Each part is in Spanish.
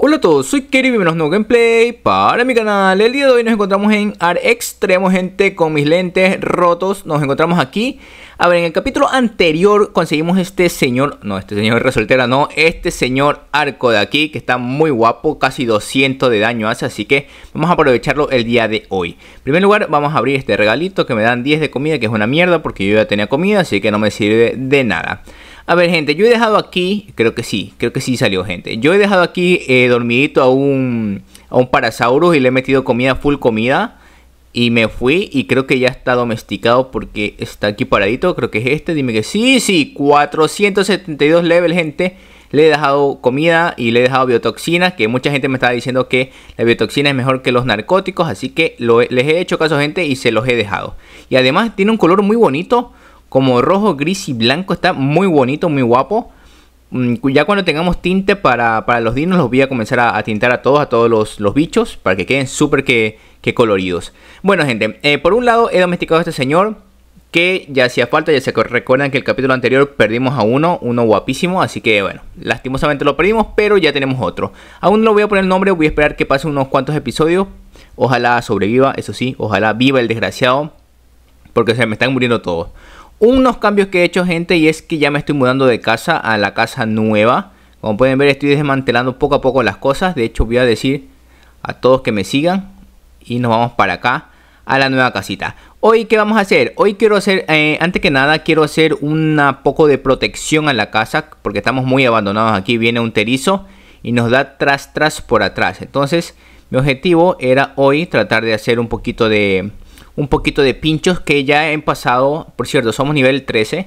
Hola a todos, soy Kerry, bienvenidos a un nuevo gameplay para mi canal El día de hoy nos encontramos en Ar Extremo, gente, con mis lentes rotos Nos encontramos aquí A ver, en el capítulo anterior conseguimos este señor No, este señor resoltera, no Este señor arco de aquí, que está muy guapo Casi 200 de daño hace, así que vamos a aprovecharlo el día de hoy En primer lugar, vamos a abrir este regalito que me dan 10 de comida Que es una mierda porque yo ya tenía comida, así que no me sirve de nada a ver, gente, yo he dejado aquí, creo que sí, creo que sí salió, gente. Yo he dejado aquí eh, dormidito a un, a un parasaurus y le he metido comida, full comida. Y me fui y creo que ya está domesticado porque está aquí paradito. Creo que es este. Dime que sí, sí, 472 level, gente. Le he dejado comida y le he dejado biotoxina. Que mucha gente me estaba diciendo que la biotoxina es mejor que los narcóticos. Así que les he hecho caso, gente, y se los he dejado. Y además tiene un color muy bonito como rojo, gris y blanco. Está muy bonito, muy guapo. Mm, ya cuando tengamos tinte para, los dinos, los voy a comenzar a, tintar a todos, a todos los, bichos, para que queden súper que, coloridos. Bueno, gente, eh, por un lado he domesticado a este señor, que ya hacía falta, ya se recuerdan que el capítulo anterior perdimos a uno, uno guapísimo, así que bueno, lastimosamente lo perdimos, pero ya tenemos otro. Aún no lo voy a poner el nombre, voy a esperar que pase unos cuantos episodios, ojalá sobreviva, eso sí, ojalá viva el desgraciado, porque se me están muriendo todos unos cambios que he hecho gente y es que ya me estoy mudando de casa a la casa nueva. Como pueden ver estoy desmantelando poco a poco las cosas. De hecho voy a decir a todos que me sigan y nos vamos para acá a la nueva casita. Hoy qué vamos a hacer? Hoy quiero hacer, eh, antes que nada quiero hacer un poco de protección a la casa porque estamos muy abandonados. Aquí viene un terizo y nos da tras tras por atrás. Entonces mi objetivo era hoy tratar de hacer un poquito de un poquito de pinchos que ya han pasado. Por cierto, somos nivel 13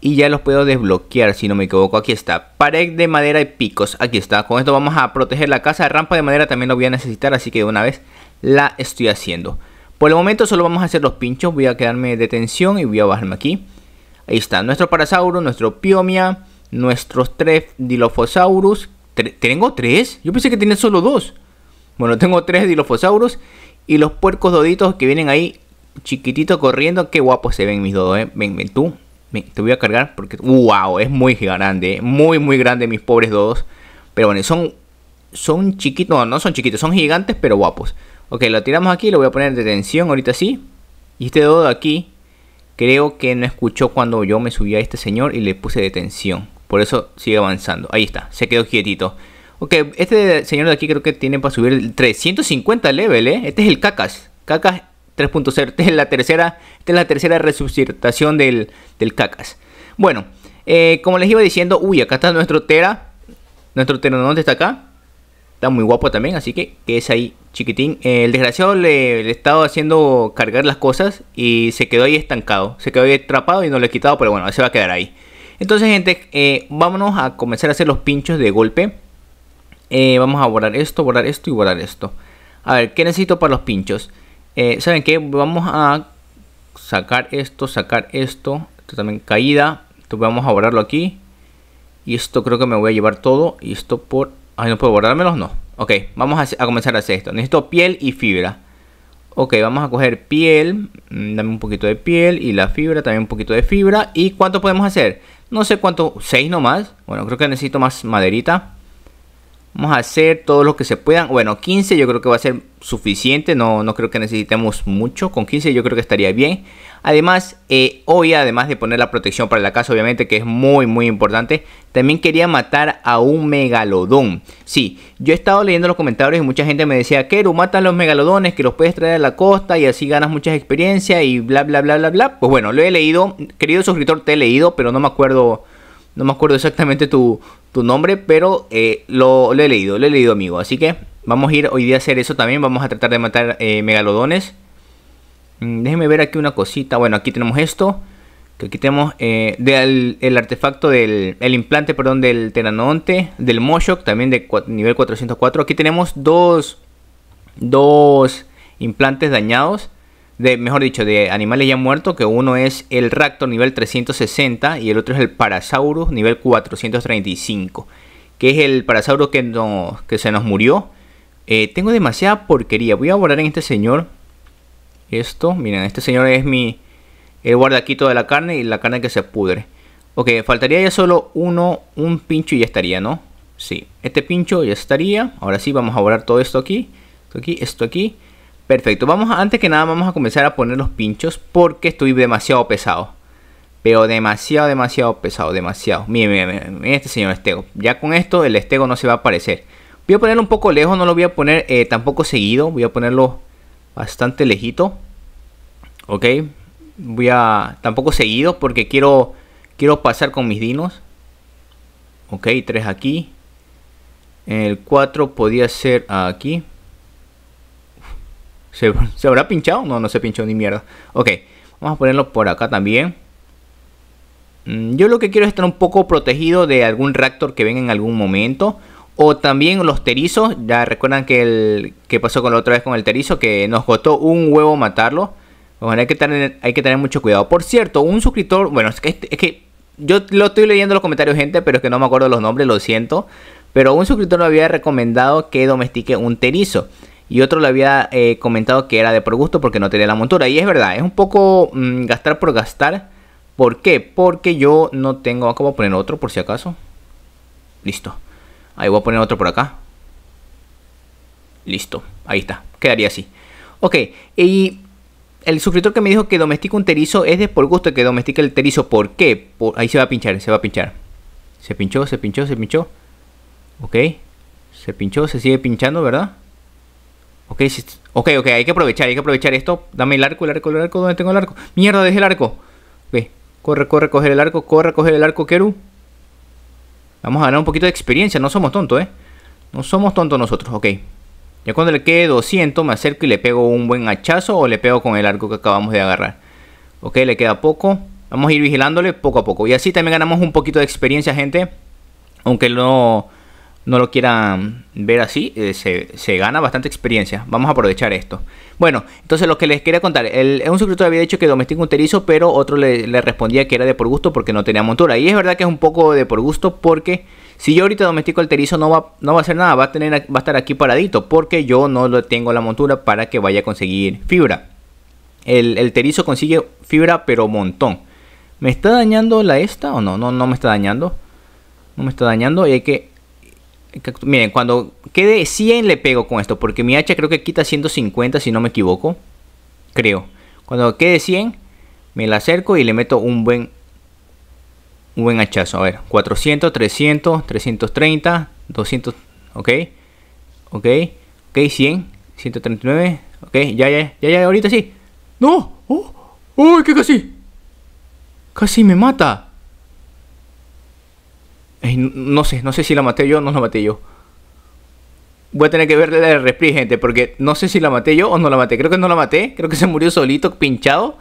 y ya los puedo desbloquear si no me equivoco. Aquí está, pared de madera y picos. Aquí está, con esto vamos a proteger la casa. Rampa de madera también lo voy a necesitar, así que de una vez la estoy haciendo. Por el momento solo vamos a hacer los pinchos. Voy a quedarme de tensión y voy a bajarme aquí. Ahí está, nuestro parasauro. nuestro Piomia, nuestros tres Dilophosaurus. ¿Tengo tres? Yo pensé que tenía solo dos. Bueno, tengo tres Dilophosaurus y los puercos doditos que vienen ahí chiquitito corriendo. Qué guapos se ven mis dodos, eh. Ven, ven tú. Ven, te voy a cargar porque, wow, es muy grande. Eh. Muy, muy grande mis pobres dodos. Pero bueno, son, son chiquitos. No, no son chiquitos, son gigantes, pero guapos. Ok, lo tiramos aquí. Lo voy a poner en detención ahorita sí. Y este dodo de aquí, creo que no escuchó cuando yo me subí a este señor y le puse detención. Por eso sigue avanzando. Ahí está, se quedó quietito. Ok, este señor de aquí creo que tiene para subir 350 level, ¿eh? Este es el Cacas. Cacas 3.0. Esta es la tercera, esta la tercera resucitación del, del cacas. Bueno, eh, como les iba diciendo, uy, acá está nuestro Tera. Nuestro Teronón está acá. Está muy guapo también, así que, que es ahí chiquitín. Eh, el desgraciado le, le, estaba haciendo cargar las cosas y se quedó ahí estancado. Se quedó ahí atrapado y no lo he quitado, pero bueno, se va a quedar ahí. Entonces, gente, eh, vámonos a comenzar a hacer los pinchos de golpe. vamos a borrar esto, borrar esto y borrar esto. A ver, ¿qué necesito para los pinchos? Eh, ¿Saben qué? Vamos a sacar esto, sacar esto. Esto también caída. Esto vamos a borrarlo aquí. Y esto creo que me voy a llevar todo. Y esto por... Ay, ¿no puedo los No. Ok, vamos a, a comenzar a hacer esto. Necesito piel y fibra. Ok, vamos a coger piel, mm, dame un poquito de piel y la fibra, también un poquito de fibra. ¿Y cuánto podemos hacer? No sé cuánto, 6 nomás. Bueno, creo que necesito más maderita. Vamos a hacer todo lo que se puedan. Bueno, 15 yo creo que va a ser suficiente. No, no creo que necesitemos mucho. Con 15 yo creo que estaría bien. Además, eh, hoy, además de poner la protección para la casa, obviamente, que es muy, muy importante, también quería matar a un megalodón. Sí, yo he estado leyendo los comentarios y mucha gente me decía, Keru, mata a los megalodones, que los puedes traer a la costa y así ganas muchas experiencias y bla, bla, bla, bla, bla. Pues bueno, lo he leído. Querido suscriptor, te he leído, pero no me acuerdo no me acuerdo exactamente tu, nombre, pero eh, lo, he leído, lo he leído, amigo. Así que vamos a ir hoy día a hacer eso también. Vamos a tratar de matar eh, megalodones. Mm, déjeme déjenme ver aquí una cosita. Bueno, aquí tenemos esto. Que aquí tenemos eh, el artefacto del el implante, perdón, del Teranonte, del Moshok, también de nivel 404. Aquí tenemos dos, dos implantes dañados de, mejor dicho, de animales ya muertos, que uno es el Raptor nivel 360 y el otro es el Parasaurus nivel 435, que es el Parasaurus que, no, que se nos murió. Eh, tengo demasiada porquería, voy a borrar en este señor esto, miren, este señor es mi, el guardaquito de la carne y la carne que se pudre. Ok, faltaría ya solo uno, un pincho y ya estaría, ¿no? Sí, este pincho ya estaría. Ahora sí, vamos a borrar todo esto aquí, esto aquí, esto aquí. Perfecto, vamos antes que nada vamos a comenzar a poner los pinchos porque estoy demasiado pesado. Pero demasiado, demasiado pesado, demasiado. Miren, miren, miren este señor Estego. Ya con esto el Estego no se va a aparecer. Voy a ponerlo un poco lejos, no lo voy a poner eh, tampoco seguido. Voy a ponerlo bastante lejito. Ok. Voy a... Tampoco seguido porque quiero, quiero pasar con mis dinos. Ok, tres aquí. El cuatro Podría ser aquí. ¿Se, habrá pinchado? No, no se pinchó ni mierda. Ok, vamos a ponerlo por acá también. Mm, yo lo que quiero es estar un poco protegido de algún reactor que venga en algún momento. O también los terizos. Ya recuerdan que, el, que pasó con la otra vez con el terizo. Que nos costó un huevo matarlo. Bueno, hay que tener, hay que tener mucho cuidado. Por cierto, un suscriptor. Bueno, es que, es que yo lo estoy leyendo los comentarios, gente. Pero es que no me acuerdo los nombres, lo siento. Pero un suscriptor me había recomendado que domestique un terizo y otro le había eh, comentado que era de por gusto porque no tenía la montura. Y es verdad, es un poco mm, gastar por gastar. ¿Por qué? Porque yo no tengo... Acá voy poner otro por si acaso. Listo. Ahí voy a poner otro por acá. Listo. Ahí está. Quedaría así. Ok. Y el suscriptor que me dijo que domestica un terizo es de por gusto que domestica el terizo. ¿Por qué? Por... Ahí se va a pinchar, se va a pinchar. Se pinchó, se pinchó, se pinchó. Ok. Se pinchó, se sigue pinchando, ¿verdad? Ok, ok, hay que aprovechar, hay que aprovechar esto. Dame el arco, el arco, el arco, ¿dónde tengo el arco? Mierda, dejé el arco. Ok, corre, corre, coger el arco, corre, coger el arco, Keru. Vamos a ganar un poquito de experiencia, no somos tontos, ¿eh? No somos tontos nosotros, ok. Ya cuando le quede 200 me acerco y le pego un buen hachazo o le pego con el arco que acabamos de agarrar. Ok, le queda poco. Vamos a ir vigilándole poco a poco. Y así también ganamos un poquito de experiencia, gente. Aunque no no lo quieran ver así, eh, se, gana bastante experiencia. Vamos a aprovechar esto. Bueno, entonces lo que les quería contar, el, un suscriptor había dicho que un terizo. pero otro le, respondía que era de por gusto porque no tenía montura. Y es verdad que es un poco de por gusto porque si yo ahorita domestico el no va, no va a hacer nada, va a, tener, va a estar aquí paradito porque yo no tengo la montura para que vaya a conseguir fibra. El, el terizo consigue fibra pero montón. ¿Me está dañando la esta o no? No, no me está dañando. No me está dañando y hay que Miren, cuando quede 100 le pego con esto, porque mi hacha creo que quita 150 si no me equivoco. Creo. Cuando quede 100, me la acerco y le meto un buen, un buen hachazo. A ver, 400, 300, 330, 200, ok, ok, ok, 100, 139, ok, ya, ya, ya, ya, ahorita sí. ¡No! ¡Oh! ¡Uy, que casi! ¡Casi me mata! no sé, no sé si la maté yo o no la maté yo. Voy a tener que ver la respri, gente, porque no sé si la maté yo o no la maté. Creo que no la maté, creo que se murió solito, pinchado.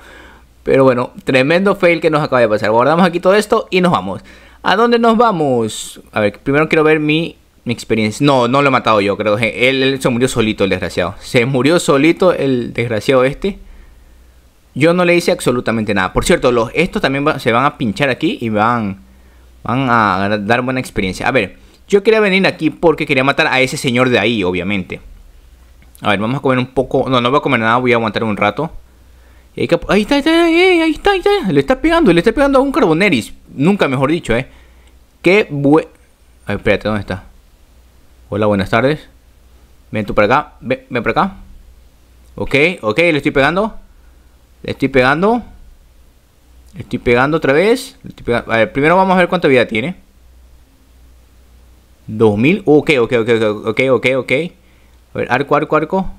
Pero bueno, tremendo fail que nos acaba de pasar. Guardamos aquí todo esto y nos vamos. ¿A dónde nos vamos? A ver, primero quiero ver mi, experiencia. No, no lo he matado yo, creo. que él, se murió solito, el desgraciado. Se murió solito el desgraciado este. Yo no le hice absolutamente nada. Por cierto, los, estos también se van a pinchar aquí y van Van a dar buena experiencia. A ver, yo quería venir aquí porque quería matar a ese señor de ahí, obviamente. A ver, vamos a comer un poco. No, no voy a comer nada, voy a aguantar un rato. Ahí está, ahí está, ahí está, Le está pegando, le está pegando a un Carboneris. Nunca mejor dicho, eh. Qué buen. A ver, espérate, ¿dónde está? Hola, buenas tardes. Ven tú para acá, ven, ven para acá. Ok, ok, le estoy pegando. Le estoy pegando estoy pegando otra vez. A ver, primero vamos a ver cuánta vida tiene. 2000. Ok, ok, ok, ok, ok, ok. A ver, arco, arco, arco.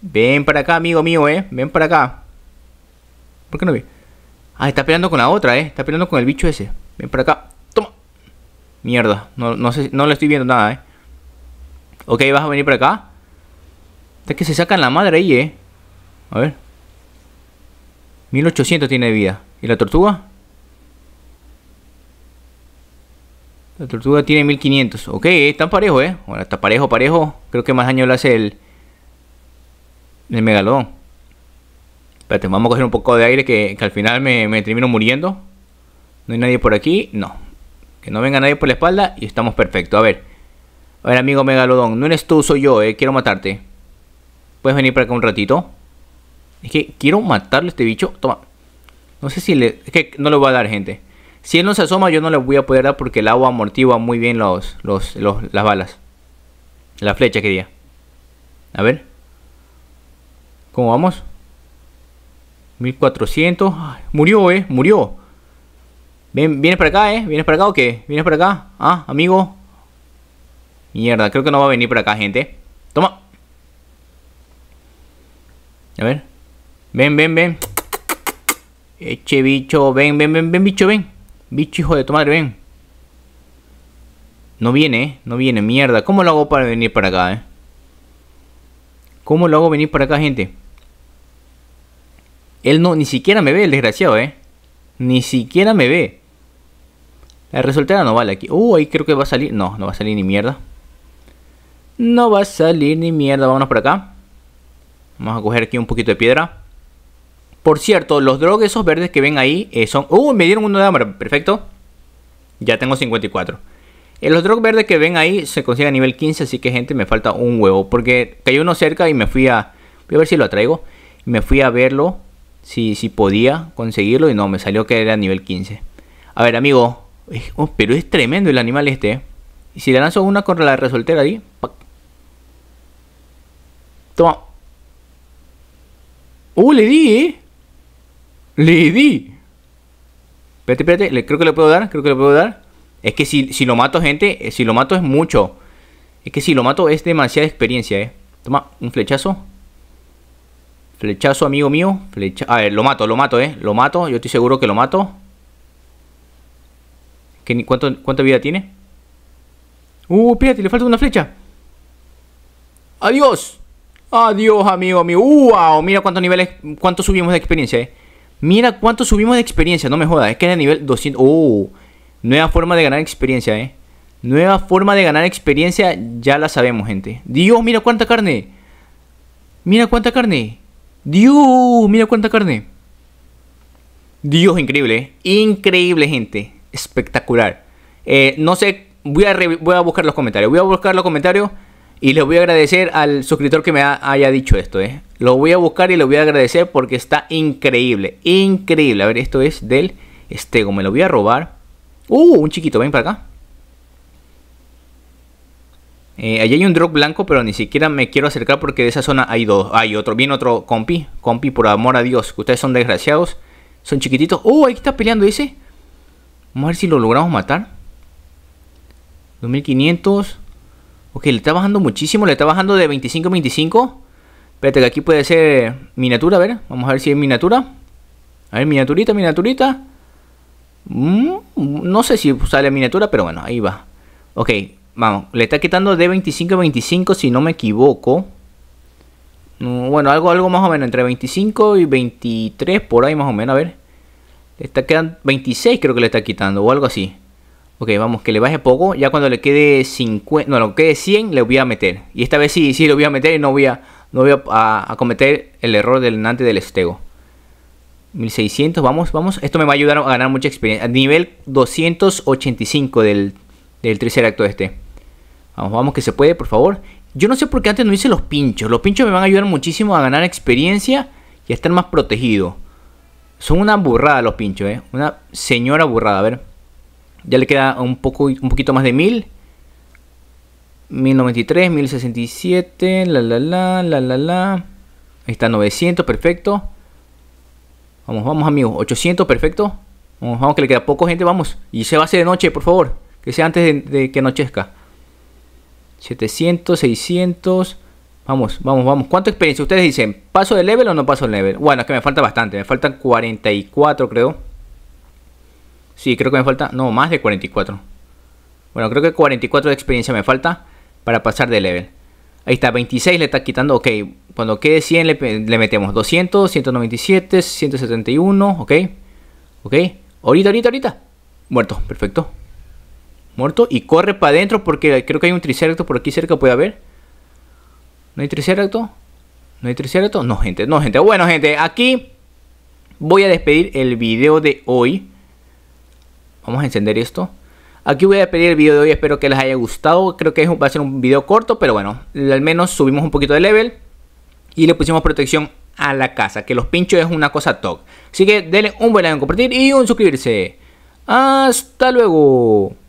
Ven para acá, amigo mío, eh. Ven para acá. ¿Por qué no vi? Ah, está peleando con la otra, eh. Está peleando con el bicho ese. Ven para acá. Toma. Mierda. No, sé, no le estoy viendo nada, eh. Ok, vas a venir para acá. Es que se sacan la madre ahí, eh. A ver. 1800 tiene vida. ¿Y la tortuga? La tortuga tiene 1500. Ok, están parejos, ¿eh? Ahora está parejo, parejo. Creo que más daño le hace el... El megalodón. Espérate, vamos a coger un poco de aire que, al final me, me termino muriendo. No hay nadie por aquí. No. Que no venga nadie por la espalda y estamos perfectos. A ver. A ver, amigo megalodón. No eres tú, soy yo, ¿eh? Quiero matarte. ¿Puedes venir para acá un ratito? Es que quiero matarle a este bicho. Toma. No sé si le... Es que no le voy a dar, gente. Si él no se asoma, yo no le voy a poder dar porque el agua amortigua muy bien los, los, las balas. La flecha quería. A ver. ¿Cómo vamos? 1400. murió, eh. Murió. ¿Vienes para acá, eh? ¿Vienes para acá o qué? ¿Vienes para acá? Ah, amigo. Mierda, creo que no va a venir para acá, gente. Toma. A ver. Ven, ven, ven. Eche bicho, ven, ven, ven, ven, bicho, ven. Bicho, hijo de tomar madre, ven. No viene, eh, No viene, mierda. ¿Cómo lo hago para venir para acá, eh? ¿Cómo lo hago venir para acá, gente? Él no, ni siquiera me ve, el desgraciado, eh. Ni siquiera me ve. La resultera no vale aquí. Uh, ahí creo que va a salir. No, no va a salir ni mierda. No va a salir ni mierda. Vámonos para acá. Vamos a coger aquí un poquito de piedra. Por cierto, los drogues esos verdes que ven ahí eh, son... ¡Uh! Me dieron uno de hambre. Perfecto. Ya tengo 54. Eh, los drogues verdes que ven ahí se consiguen a nivel 15. Así que, gente, me falta un huevo. Porque cayó uno cerca y me fui a... Voy a ver si lo atraigo. Me fui a verlo. Si, si podía conseguirlo. Y no, me salió que era nivel 15. A ver, amigo. Oh, pero es tremendo el animal este. Eh. Y si le lanzo una contra la resoltera ahí. Toma. Uh, le di, eh. Le di. Espérate, espérate. creo que le puedo dar. Creo que le puedo dar. Es que si, lo mato, gente. Eh, si lo mato es mucho. Es que si lo mato es demasiada experiencia, eh. Toma, un flechazo. Flechazo, amigo mío. a ver, lo mato, lo mato, eh. Lo mato. Yo estoy seguro que lo mato. ¿Qué, cuánto, ¿Cuánta vida tiene? Uh, espérate, le falta una flecha. Adiós. Adiós, amigo mío. Uh, ¡Wow! Mira cuántos niveles, cuánto subimos de experiencia, eh. Mira cuánto subimos de experiencia, no me jodas. Es que en el nivel 200... ¡Oh! Uh, nueva forma de ganar experiencia, ¿eh? Nueva forma de ganar experiencia, ya la sabemos, gente. Dios, mira cuánta carne. Mira cuánta carne. Dios, mira cuánta carne. Dios, increíble. ¿eh? Increíble, gente. Espectacular. Eh, no sé, voy a, voy a buscar los comentarios. Voy a buscar los comentarios. Y les voy a agradecer al suscriptor que me haya dicho esto, ¿eh? Lo voy a buscar y le voy a agradecer porque está increíble. Increíble. A ver, esto es del Estego. Me lo voy a robar. Uh, un chiquito, ven para acá. Eh, allí hay un drop blanco, pero ni siquiera me quiero acercar porque de esa zona hay dos. Hay otro, bien otro compi. Compi, por amor a Dios. Ustedes son desgraciados. Son chiquititos. ¡Uh! Ahí está peleando ese. Vamos a ver si lo logramos matar. 2500. Ok, le está bajando muchísimo, le está bajando de 25 a 25. Espérate que aquí puede ser miniatura, a ver, vamos a ver si es miniatura. A ver, miniaturita, miniaturita. Mm, no sé si sale miniatura, pero bueno, ahí va. Ok, vamos, le está quitando de 25 a 25 si no me equivoco. Mm, bueno, algo, algo más o menos, entre 25 y 23, por ahí más o menos, a ver. Le está quedando 26 creo que le está quitando, o algo así. Ok, vamos, que le baje poco. Ya cuando le quede 50, no, quede 100, le voy a meter. Y esta vez sí, sí lo voy a meter y no voy a, no voy a, cometer el error del nante del estego. 1600, vamos, vamos. Esto me va a ayudar a ganar mucha experiencia. A nivel 285 del, del de este. Vamos, vamos, que se puede, por favor. Yo no sé por qué antes no hice los pinchos. Los pinchos me van a ayudar muchísimo a ganar experiencia y a estar más protegido. Son una burrada los pinchos, ¿eh? Una señora burrada. A ver, ya le queda un, poco, un poquito más de 1000. 1093, 1067, la la la, la la la. Ahí está 900, perfecto. Vamos, vamos amigos, 800, perfecto. Vamos, vamos que le queda poco gente, vamos. Y se va a hacer de noche, por favor. Que sea antes de, que anochezca. 700, 600. Vamos, vamos, vamos. ¿Cuánta experiencia? Ustedes dicen, ¿paso de level o no paso de level? Bueno, es que me falta bastante. Me faltan 44, creo. Sí, creo que me falta. No, más de 44. Bueno, creo que 44 de experiencia me falta para pasar de level. Ahí está, 26 le está quitando. Ok, cuando quede 100 le, metemos 200, 197, 171. Ok, ok. Ahorita, ahorita, ahorita. Muerto, perfecto. Muerto y corre para adentro porque creo que hay un triceracto por aquí cerca. Puede haber. ¿No hay triceracto? ¿No hay triceracto? No, gente, no, gente. Bueno, gente, aquí voy a despedir el video de hoy. Vamos a encender esto. Aquí voy a pedir el video de hoy, espero que les haya gustado. Creo que va a ser un video corto, pero bueno, al menos subimos un poquito de level. Y le pusimos protección a la casa, que los pinchos es una cosa top. Así que denle un buen like, compartir y un suscribirse. Hasta luego.